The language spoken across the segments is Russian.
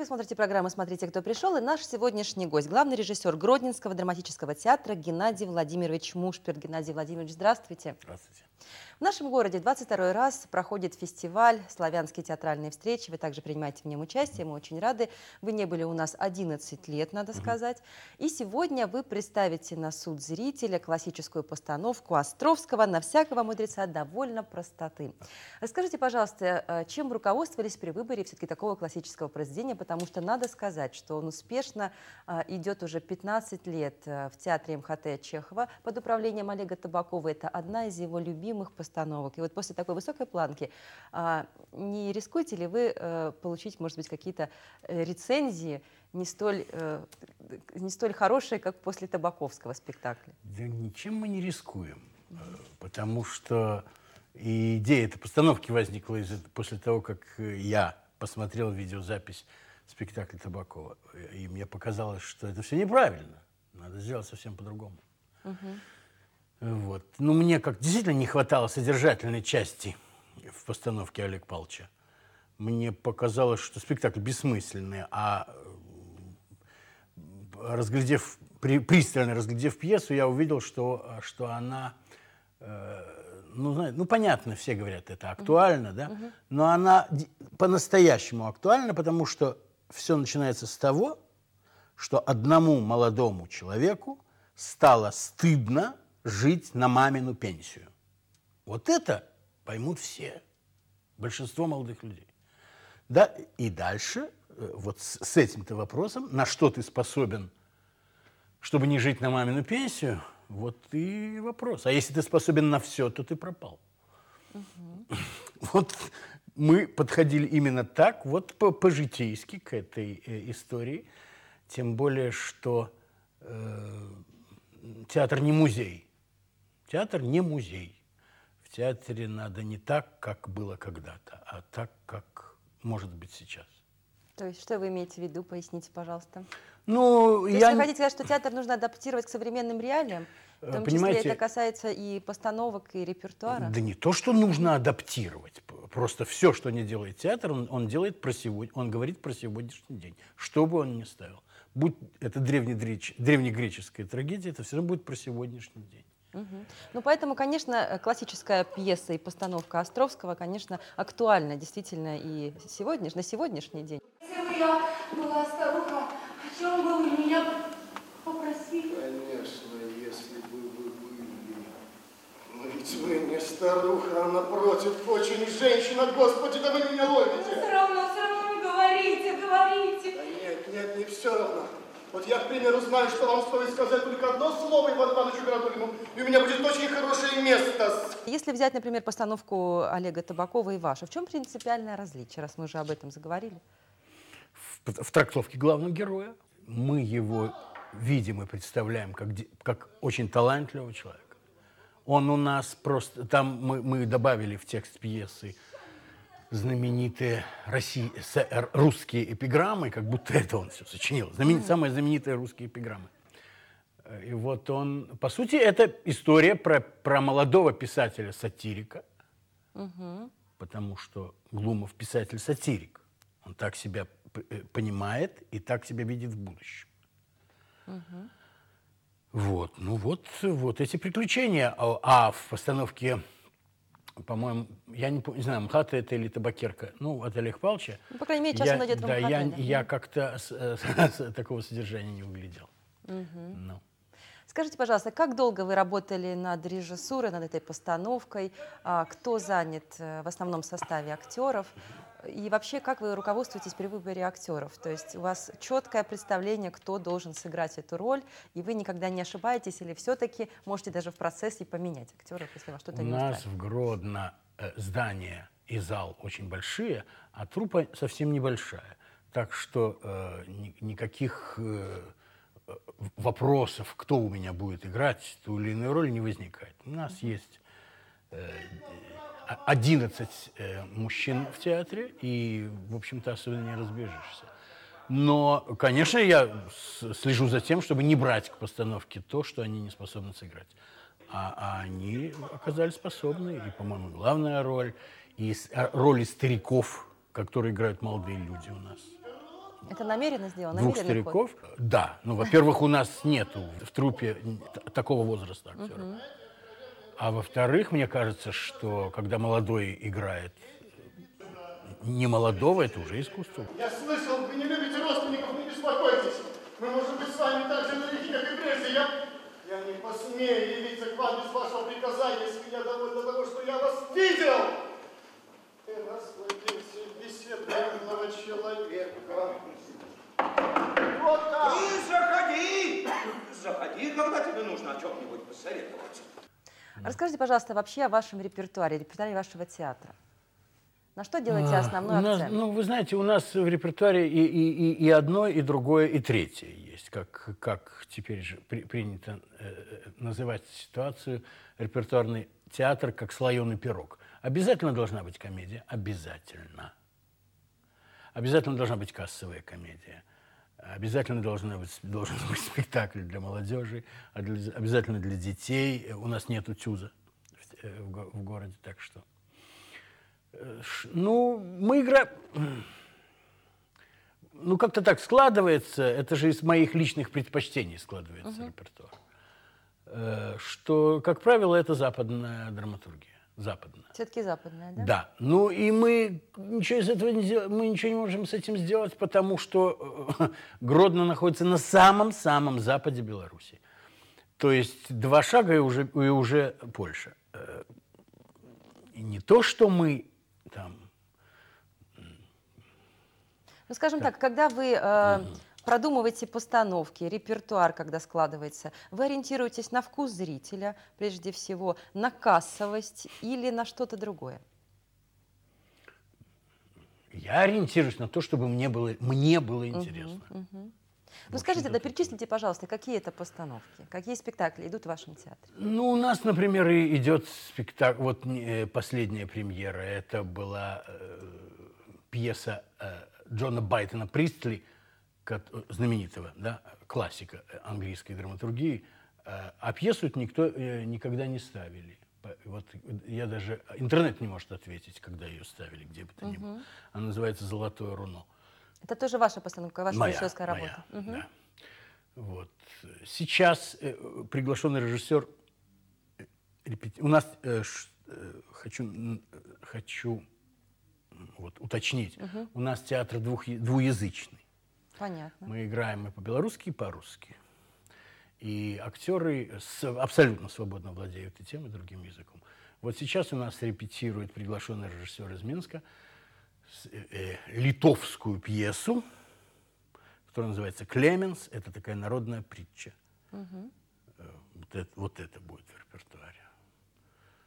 Вы смотрите программу «Смотрите, кто пришел» и наш сегодняшний гость, главный режиссер Гродненского драматического театра Геннадий Владимирович Мушпер. Геннадий Владимирович, здравствуйте. Здравствуйте. В нашем городе 22 раз проходит фестиваль «Славянские театральные встречи». Вы также принимаете в нем участие, мы очень рады. Вы не были у нас 11 лет, надо сказать. И сегодня вы представите на суд зрителя классическую постановку Островского «На всякого мудреца довольно простоты». Расскажите, пожалуйста, э, чем руководствовались при выборе все-таки такого классического произведения, потому что надо сказать, что он успешно э, идет уже 15 лет э, в театре МХТ Чехова под управлением Олега Табакова. Это одна из его любимых постановок установок. И вот после такой высокой планки а, не рискуете ли вы э, получить, может быть, какие-то э, рецензии не столь, э, не столь хорошие, как после Табаковского спектакля? Да ничем мы не рискуем, потому что и идея этой постановки возникла из после того, как я посмотрел видеозапись спектакля Табакова. И мне показалось, что это все неправильно. Надо сделать совсем по-другому. Угу. Вот. но ну, мне как действительно не хватало содержательной части в постановке Олега Павловича. Мне показалось, что спектакль бессмысленный, а разглядев, при, пристально разглядев пьесу, я увидел, что, что она, э, ну, ну, понятно, все говорят, это актуально, uh -huh. да, uh -huh. но она по-настоящему актуальна, потому что все начинается с того, что одному молодому человеку стало стыдно жить на мамину пенсию. Вот это поймут все, большинство молодых людей. Да, и дальше, э, вот с, с этим-то вопросом, на что ты способен, чтобы не жить на мамину пенсию, вот и вопрос. А если ты способен на все, то ты пропал. Угу. Вот мы подходили именно так, вот по-житейски к этой э, истории. Тем более, что э, театр не музей. Театр не музей. В театре надо не так, как было когда-то, а так, как может быть сейчас. То есть что вы имеете в виду? Поясните, пожалуйста. Ну, То я... есть вы хотите сказать, что театр нужно адаптировать к современным реалиям? Э, в том Понимаете, числе это касается и постановок, и репертуара. Да не то, что нужно адаптировать. Просто все, что не делает театр, он, он делает про сегодня, он говорит про сегодняшний день, что бы он ни ставил. Будь это древнегреч, древнегреческая трагедия, это все равно будет про сегодняшний день. Угу. Ну, поэтому, конечно, э, классическая пьеса и постановка Островского, конечно, актуальна действительно и сегодняш... на сегодняшний день. Если бы я была старуха, о чем бы вы меня попросили? Конечно, если бы вы были. Но ведь вы не старуха, а напротив, очень женщина. Господи, да вы меня ловите! Все равно, все равно говорите, говорите. Да нет, нет, не все равно. Вот я, к примеру, знаю, что вам стоит сказать только одно слово Ивану Ивановичу Городулину, и у меня будет очень хорошее место. Если взять, например, постановку Олега Табакова и вашу, в чем принципиальное различие, раз мы уже об этом заговорили? В, в трактовке главного героя мы его видим и представляем как, как очень талантливого человека. Он у нас просто... Там мы, мы добавили в текст пьесы знаменитые России, русские эпиграммы, как будто это он все сочинил. Знаменит, самые знаменитые русские эпиграммы. Э, и вот он, по сути, это история про, про молодого писателя-сатирика, угу. потому что Глумов писатель-сатирик. Он так себя э, понимает и так себя видит в будущем. Угу. Вот, ну вот, вот эти приключения. А в постановке по-моему, я не, не знаю, МХАТ это или табакерка, ну, от Олега Павловича. Ну, по крайней мере, часто он идет в Да, я, я как-то с, с, э, с, такого содержания не углядел. Угу. Ну. Скажите, пожалуйста, как долго вы работали над режиссурой, над этой постановкой? А, кто занят э, в основном составе актеров? И вообще, как вы руководствуетесь при выборе актеров? То есть у вас четкое представление, кто должен сыграть эту роль, и вы никогда не ошибаетесь, или все-таки можете даже в процессе поменять актера если вам что-то не У нас в Гродно э, здание и зал очень большие, а трупа совсем небольшая. Так что э, ни, никаких э, вопросов, кто у меня будет играть ту или иную роль, не возникает. У нас есть э, 11 э, мужчин в театре, и, в общем-то, особенно не разбежишься. Но, конечно, я слежу за тем, чтобы не брать к постановке то, что они не способны сыграть. А, а они оказались способны, и, по-моему, главная роль, и а, роли стариков, которые играют молодые люди у нас. Это намеренно сделано? Двух стариков? Ход? Да. Ну, во-первых, у нас нету в трупе такого возраста актеров. А во-вторых, мне кажется, что когда молодой играет не молодого, это уже искусство. Я слышал, вы не любите родственников, не беспокойтесь. Мы, можем быть, с вами так же далеки, как и прежде. Я, я не посмею явиться к вам без вашего приказания, если я довольна того, что я вас видел. Ты насладился беседного человека. Вот так. И заходи! Заходи, когда тебе нужно о чем-нибудь посоветоваться. Расскажите, пожалуйста, вообще о вашем репертуаре, репертуаре вашего театра. На что делаете а, основной а, акцент? ну, вы знаете, у нас в репертуаре и, и, и, и одно, и другое, и третье есть, как, как теперь же при, принято э, э называть ситуацию, репертуарный театр как слоеный пирог. Обязательно должна быть комедия, обязательно. Обязательно должна быть кассовая комедия. Обязательно должен быть, должен быть спектакль для молодежи, а обязательно для детей. У нас нет тюза в, э, в городе, так что... Э, ну, мы играем... Ну, как-то так складывается, это же из моих личных предпочтений складывается uh-huh. репертуар, э, что, как правило, это западная драматургия западная. Все-таки западная, да? Да. Ну и мы ничего из этого не сделаем, мы ничего не можем с этим сделать, потому что э, Гродно находится на самом-самом западе Беларуси. То есть два шага и уже, и уже Польша. Э, и не то, что мы там... Ну, скажем так, так когда вы... Э, угу продумываете постановки, репертуар, когда складывается. Вы ориентируетесь на вкус зрителя, прежде всего, на кассовость или на что-то другое? Я ориентируюсь на то, чтобы мне было, мне было интересно. Угу, угу. Ну скажите, да перечислите, пожалуйста, какие это постановки, какие спектакли идут в вашем театре? Ну, у нас, например, идет спектакль, вот э, последняя премьера, это была э, пьеса э, Джона Байтона «Пристли», знаменитого да, классика э, английской драматургии, э, а пьесу никто э, никогда не ставили. Вот я даже интернет не может ответить, когда ее ставили, где бы то ни было. Угу. Она называется "Золотое руно". Это тоже ваша постановка, ваша моя, режиссерская работа. Моя, угу. да. Вот сейчас приглашенный режиссер у нас хочу хочу вот уточнить, угу. у нас театр двух, двуязычный. Понятно. Мы играем и по-белорусски, и по-русски. И актеры с, абсолютно свободно владеют и тем, и другим языком. Вот сейчас у нас репетирует приглашенный режиссер из Минска с, э, э, литовскую пьесу, которая называется «Клеменс». Это такая народная притча. Угу. Вот, это, вот это будет в репертуаре.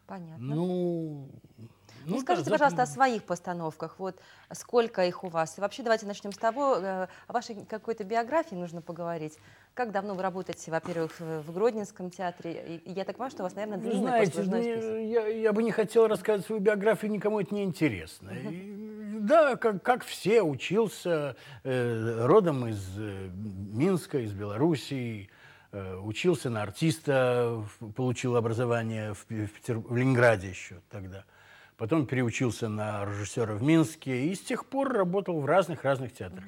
Понятно. Ну, ну, ну скажите, да, пожалуйста, да. о своих постановках. Вот сколько их у вас? И вообще давайте начнем с того, э, о вашей какой-то биографии нужно поговорить. Как давно вы работаете, во-первых, в Гродненском театре? И я так понимаю, что у вас, наверное, длинный Знаете, послужной Я, я бы не хотел рассказывать свою биографию, никому это не интересно. И, да, как, как все, учился э, родом из э, Минска, из Белоруссии, Э, учился на артиста, получил образование в, Петер... в Ленинграде еще тогда. Потом переучился на режиссера в Минске и с тех пор работал в разных-разных театрах.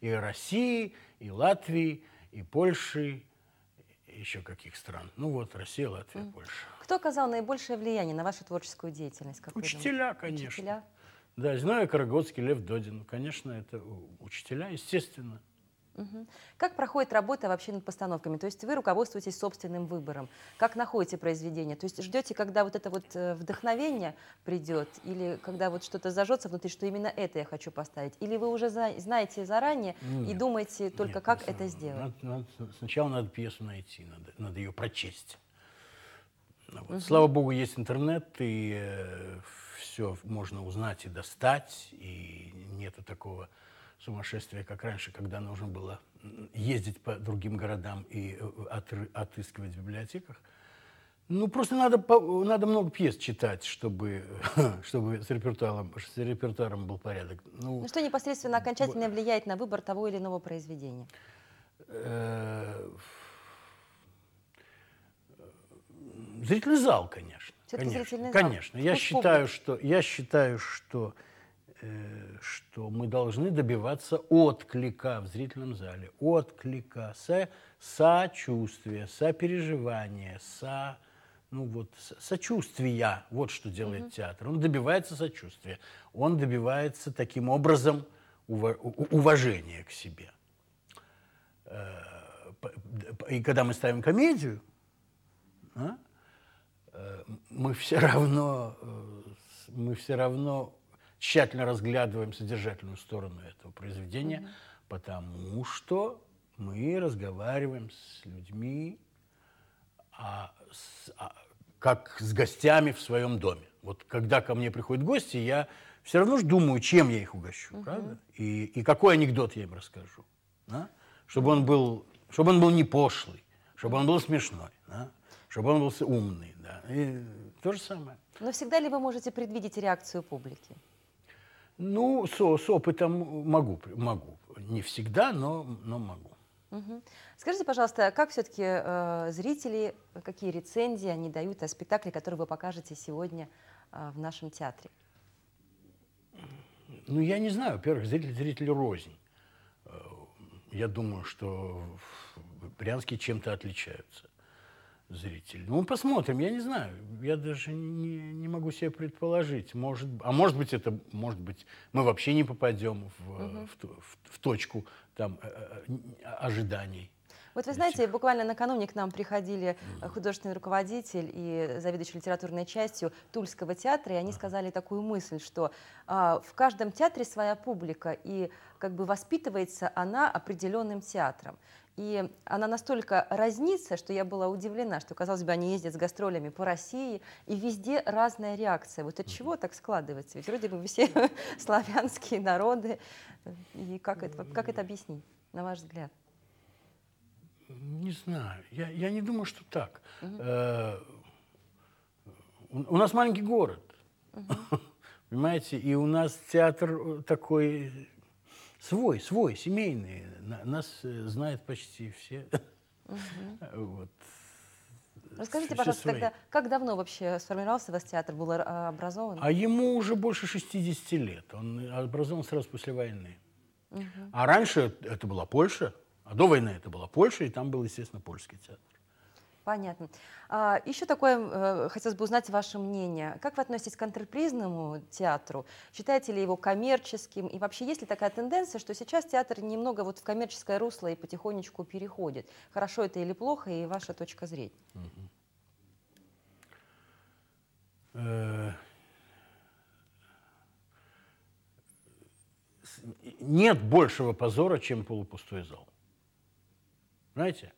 И России, и Латвии, и Польши, и еще каких стран. Ну вот, Россия, Латвия, Польша. Кто оказал наибольшее влияние на вашу творческую деятельность? Как Учителя, конечно. Учителя? Да, знаю Карагодский, Лев Додин. Конечно, это учителя, естественно. Как проходит работа вообще над постановками? То есть вы руководствуетесь собственным выбором. Как находите произведение? То есть ждете, когда вот это вот э, вдохновение придет, или когда вот что-то зажжется внутри, что именно это я хочу поставить? Или вы уже знаете заранее нет, и думаете только, нет, как это сделать? Надо, надо, сначала надо пьесу найти, надо, надо ее прочесть. Ну вот. Угу. Слава богу, есть интернет, и э, все можно узнать и достать, и нету такого сумасшествие, как раньше, когда нужно было ездить по другим городам и э, отыскивать в библиотеках. Ну, просто надо, надо много пьес читать, чтобы, чтобы с, репертуаром, с репертуаром был порядок. Ну, ну, что непосредственно окончательно влияет на выбор того или иного произведения? Э, э, зрительный зал, конечно. Конечно, зрительный зал. конечно. Я считаю, что, я считаю, что Э, что мы должны добиваться отклика в зрительном зале, отклика, со, сочувствия, сопереживания, со, ну вот, сочувствия. Вот что делает mm-hmm. театр. Он добивается сочувствия. Он добивается таким образом уважения к себе. Э, и когда мы ставим комедию, а, э, мы все равно мы все равно тщательно разглядываем содержательную сторону этого произведения, mm потому что мы разговариваем с людьми, а, с, а, как с гостями в своем доме. Вот когда ко мне приходят гости, я все равно же думаю, чем я их угощу, угу. правда? И, и какой анекдот я им расскажу, да? чтобы он был, чтобы он был не пошлый, чтобы он был смешной, да? чтобы он был умный, да. И то же самое. Но всегда ли вы можете предвидеть реакцию публики? Ну, с, с опытом могу, могу. Не всегда, но, но могу. Угу. Скажите, пожалуйста, как все-таки э, зрители, какие рецензии они дают о спектакле, который вы покажете сегодня э, в нашем театре? Ну, я не знаю. Во-первых, зритель, зритель рознь. Э, я думаю, что брянские чем-то отличаются зритель. Ну, посмотрим, я не знаю. Я даже не, не могу себе предположить. Может, а может быть, это, может быть, мы вообще не попадем в, угу. в, в, в точку там, э, э, э, ожиданий. Вот вы знаете, буквально накануне к нам приходили художественный руководитель и заведующий литературной частью Тульского театра, и они сказали такую мысль, что а, в каждом театре своя публика, и как бы воспитывается она определенным театром. И она настолько разнится, что я была удивлена, что, казалось бы, они ездят с гастролями по России, и везде разная реакция. Вот от чего так складывается? Ведь вроде бы все славянские народы. И как это, как это объяснить, на ваш взгляд? Не знаю. Я, я не думаю, что так. Э, у нас маленький город. Понимаете? И у нас театр э, такой свой, свой, семейный. Нас э, знают почти все. Угу. Вот. Расскажите, все пожалуйста, тогда, как давно вообще сформировался вас театр, был э, образован? А ему уже больше 60 лет. Он э, образован сразу после войны. Угу. А раньше это была Польша, а до войны это была Польша, и там был, естественно, польский театр. Понятно. А, еще такое, э, хотелось бы узнать ваше мнение. Как вы относитесь к антрепризному театру? Считаете ли его коммерческим? И вообще есть ли такая тенденция, что сейчас театр немного вот в коммерческое русло и потихонечку переходит? Хорошо это или плохо, и ваша точка зрения? Э, нет большего позора, чем полупустой зал. Знаете?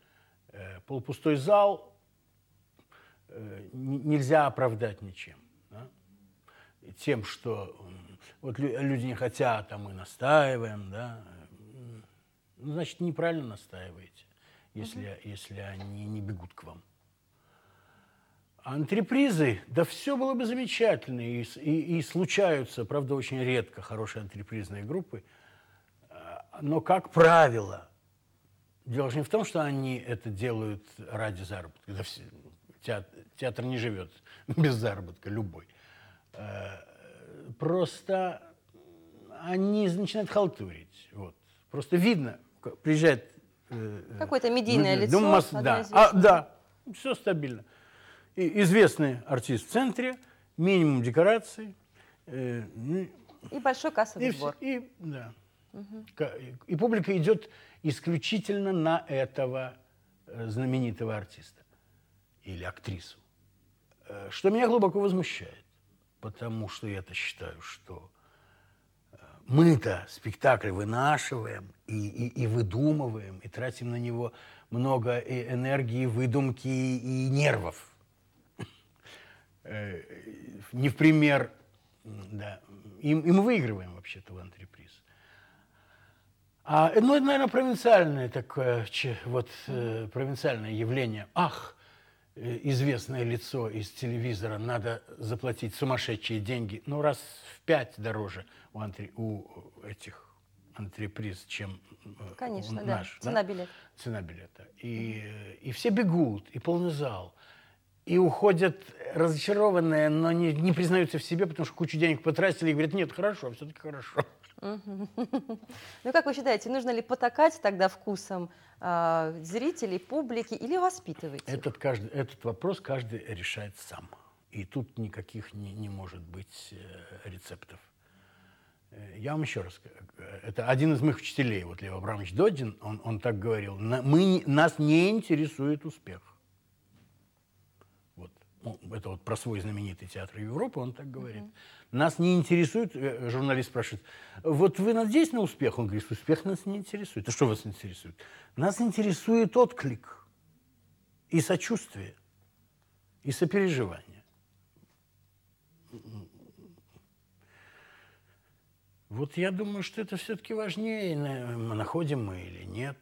Э, полупустой зал э, нельзя оправдать ничем. Да? Тем, что вот люди не хотят, а мы настаиваем, да, ну, значит, неправильно настаиваете, если, угу. если они не бегут к вам. А антрепризы, да все было бы замечательно, и, и, и случаются, правда, очень редко хорошие антрепризные группы, а, но, как правило, дело же не в том, что они это делают ради заработка. Да все, театр, театр не живет без заработка, любой. Э, просто они начинают халтурить. Вот. Просто видно, приезжает... Э, э, Какое-то медийное ну, лицо. Дом масс... да. А, да, все стабильно. И известный артист в центре, минимум декораций. Ну и большой кассовый и сбор. Все, и, да. И публика идет исключительно на этого э, знаменитого артиста или актрису. Э, что меня глубоко возмущает, потому что я-то считаю, что э, мы-то спектакль вынашиваем и, и, и выдумываем, и тратим на него много энергии, выдумки и нервов. Не в пример, да. И, и выигрываем вообще-то в антрепризе. А, ну, это, наверное, провинциальное такое, вот э, провинциальное явление. Ах, э, известное лицо из телевизора, надо заплатить сумасшедшие деньги, ну, раз в пять дороже у, антри, у этих антреприз, чем э, Конечно, наш. Да. Цена да? билета. Цена билета. И, э, и все бегут, и полный зал. И уходят разочарованные, но не, не признаются в себе, потому что кучу денег потратили и говорят, нет, хорошо, все-таки хорошо. Ну, как вы считаете, нужно ли потакать тогда вкусом а, зрителей, публики или воспитывать? Этот, каждый, этот вопрос каждый решает сам. И тут никаких не, не может быть э, рецептов. Э, я вам еще раз э, это один из моих учителей, вот Лев Абрамович Додин, он, он так говорил, мы, нас не интересует успех. Ну, это вот про свой знаменитый театр Европы, он так говорит. Mm-hmm. Нас не интересует, э, э, журналист спрашивает, вот вы надеетесь на успех? Он говорит, успех нас не интересует. А что вас интересует? Нас интересует отклик и сочувствие, и сопереживание. Вот я думаю, что это все-таки важнее, находим мы или нет.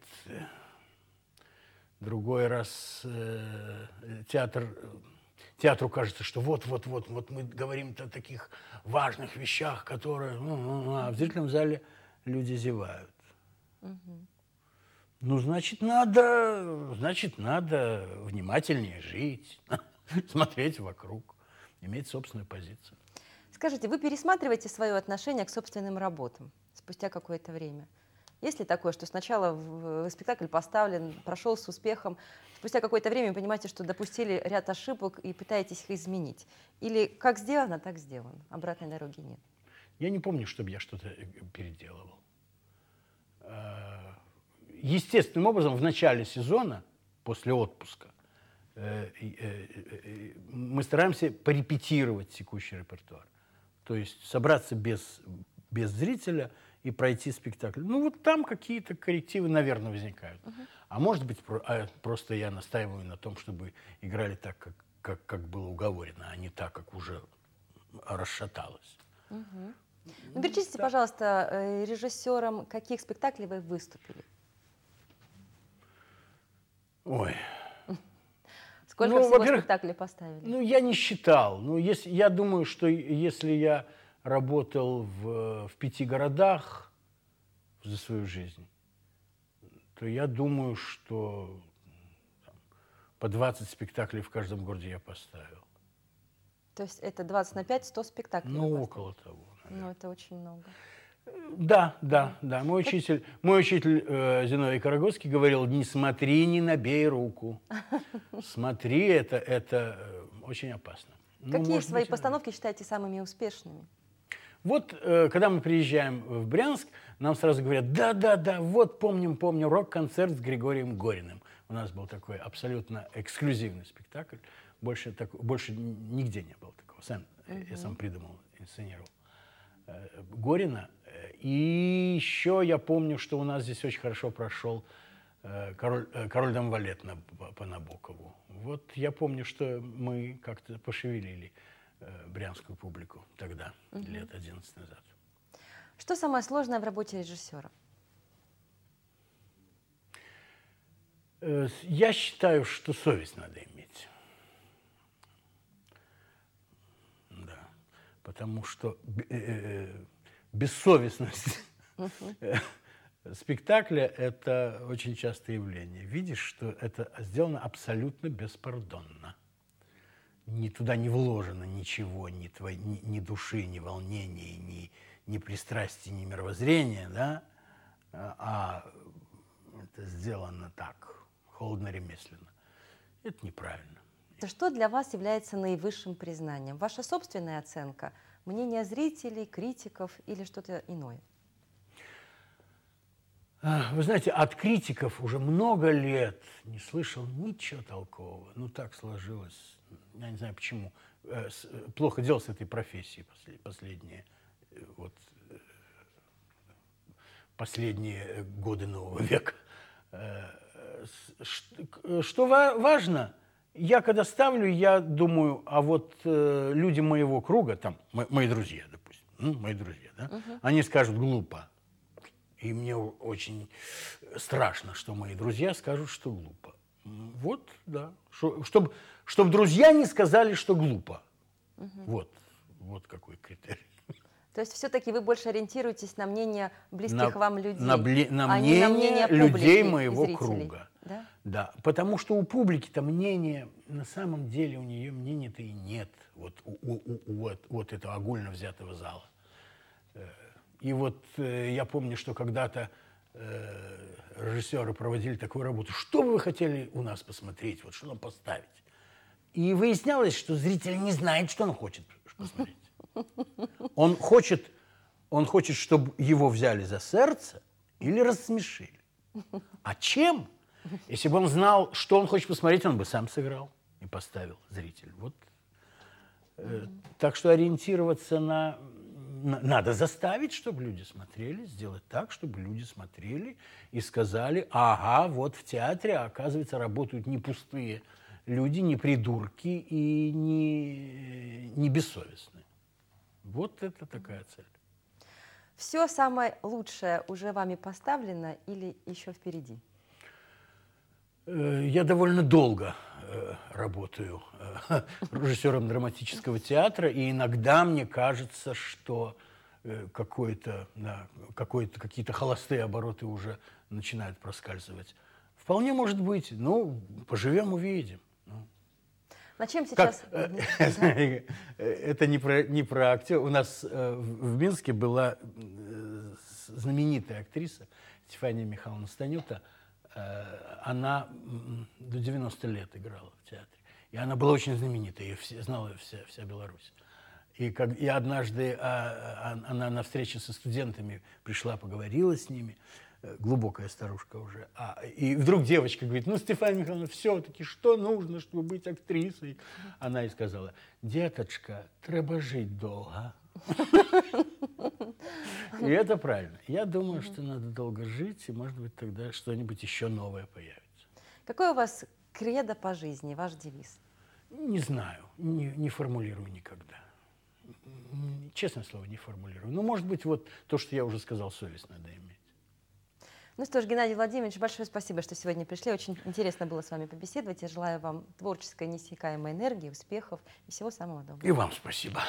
Другой раз э, э театр театру кажется, что вот-вот-вот, вот мы говорим о таких важных вещах, которые... Ну, ну, ну, а в зрительном зале люди зевают. Ну, значит, надо, значит, надо внимательнее жить, смотреть вокруг, иметь собственную позицию. Скажите, вы пересматриваете свое отношение к собственным работам спустя какое-то время? Есть ли такое, что сначала в спектакль поставлен, прошел с успехом, спустя какое-то время вы понимаете, что допустили ряд ошибок и пытаетесь их изменить? Или как сделано, так сделано, обратной дороги нет? Я не помню, чтобы я что-то э, переделывал. Э, естественным образом в начале сезона, после отпуска, э, мы стараемся порепетировать текущий репертуар. То есть собраться без, без зрителя – и пройти спектакль. Ну вот там какие-то коррективы, наверное, возникают. Угу. А может быть, про, а, просто я настаиваю на том, чтобы играли так, как, как, как было уговорено, а не так, как уже расшаталось. Угу. Ну, перечислите, ну, да. пожалуйста, э, режиссером каких спектаклей вы выступили? Ой. Сколько ну, всего спектаклей поставили? Ну, я не считал. Ну, если, я думаю, что если я работал в, в пяти городах за свою жизнь, то я думаю, что там, по 20 спектаклей в каждом городе я поставил. То есть это 20 на 5, 100 спектаклей? Ну, около того. Наверное. Ну, это очень много. Да, да, да. Мой учитель, мой учитель э, Зиновий Карагоцкий говорил, не смотри, не набей руку. Смотри, это, это э, очень опасно. Ну, Какие ну, свои э, постановки считаете самыми успешными? Вот э, когда мы приезжаем в Брянск, нам сразу говорят, да-да-да, вот помним, помню рок-концерт с Григорием Гориным. У нас был такой абсолютно эксклюзивный спектакль. Больше, так, больше нигде не было такого. Сам, угу. Я сам придумал, инсценировал. Э, Горина. И еще я помню, что у нас здесь очень хорошо прошел король, э, король Домвалет на, по, по Набокову. Вот я помню, что мы как-то пошевелили Э, брянскую публику тогда, угу. лет 11 назад. Что самое сложное в работе режиссера? Э, я считаю, что совесть надо иметь. Да. Потому что э, бессовестность спектакля – это очень частое явление. Видишь, что это сделано абсолютно беспардонно ни туда не вложено ничего, ни, твоей, ни, ни души, ни волнения, ни, ни пристрастия, ни мировоззрения, да, а, а это сделано так, холодно-ремесленно. Это неправильно. Что для вас является наивысшим признанием? Ваша собственная оценка, мнение зрителей, критиков или что-то иное? А, вы знаете, от критиков уже много лет не слышал ничего толкового. Ну, так сложилось я не знаю почему, э, э, плохо делал с этой профессией последние, э, вот, последние годы нового века. Что важно, я когда ставлю, я думаю, а вот люди моего круга, там, мои друзья, допустим, мои друзья, да, угу. они скажут глупо. И мне очень страшно, что мои друзья скажут, что глупо. Вот, да. Чтобы, чтобы друзья не сказали, что глупо. Угу. Вот, вот какой критерий. То есть все-таки вы больше ориентируетесь на мнение близких на, вам людей, на, бли, на а мнение, не на мнение публики, людей моего зрителей. круга. Да? да, потому что у публики-то мнение, на самом деле у нее мнения-то и нет, вот у, у, у вот, вот этого огульно взятого зала. Э, и вот э, я помню, что когда-то э, режиссеры проводили такую работу. Что бы вы хотели у нас посмотреть, вот что нам поставить? И выяснялось, что зритель не знает, что он хочет посмотреть. Он хочет, он хочет, чтобы его взяли за сердце или рассмешили. А чем? Если бы он знал, что он хочет посмотреть, он бы сам сыграл и поставил зритель. Вот. Э, так что ориентироваться на... Надо заставить, чтобы люди смотрели, сделать так, чтобы люди смотрели и сказали, ага, вот в театре, а, оказывается, работают не пустые люди не придурки и не, не бессовестны. Вот это такая цель. Все самое лучшее уже вами поставлено или еще впереди? Э, я довольно долго э, работаю э, режиссером драматического театра, и иногда мне кажется, что какое-то, да, какое-то, какие-то холостые обороты уже начинают проскальзывать. Вполне может быть, ну, поживем, увидим. На чем сейчас? Э, это не про, не про актер. У нас э, в Минске была э, знаменитая актриса Стефания Михайловна Станюта. Она до 90 лет играла в театре. И она была очень знаменита, ее знала вся, вся Беларусь. И, как, и однажды а, а, она на встрече со студентами пришла, поговорила с ними. Э, глубокая старушка уже. А, и вдруг девочка говорит, ну, Стефан Михайловна, все-таки что нужно, чтобы быть актрисой? Она и сказала, деточка, треба жить долго. И это правильно. Я думаю, что надо долго жить, и, может быть, тогда что-нибудь еще новое появится. Какой у вас кредо по жизни, ваш девиз? Не знаю, не, не формулирую никогда. Честное слово, не формулирую. Ну, может быть, вот то, что я уже сказал, совесть надо иметь. Ну что ж, Геннадий Владимирович, большое спасибо, что сегодня пришли. Очень интересно было с вами побеседовать. Я желаю вам творческой, неиссякаемой энергии, успехов и всего самого доброго. И вам спасибо.